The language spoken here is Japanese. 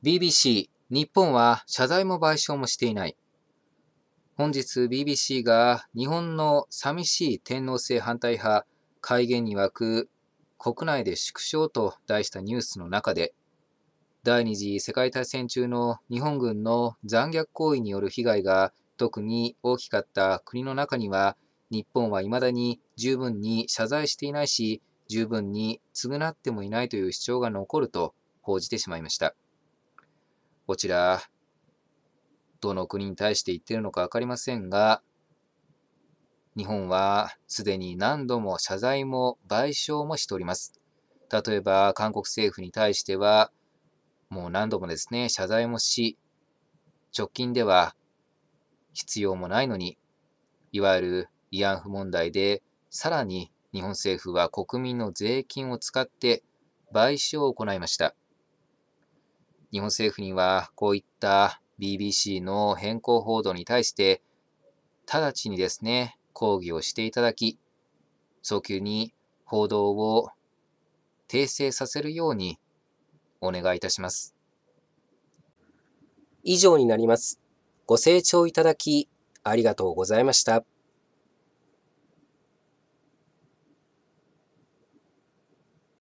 BBC、日本は謝罪も賠償もしていない。本日 BBC が日本の寂しい天皇制反対派戒厳に湧く国内で縮小と題したニュースの中で、第二次世界大戦中の日本軍の残虐行為による被害が特に大きかった国の中には、日本は未だに十分に謝罪していないし、十分に償ってもいないという主張が残ると報じてしまいました。こちら、どの国に対して言ってるのか分かりませんが、日本はすでに何度も謝罪も賠償もしております。例えば、韓国政府に対しては、もう何度もですね、謝罪もし、直近では必要もないのに、いわゆる慰安婦問題で、さらに日本政府は国民の税金を使って賠償を行いました。日本政府にはこういった BBC の変更報道に対して、直ちにですね、抗議をしていただき、早急に報道を訂正させるようにお願いいたします。以上になります。ご清聴いただき、ありがとうございました。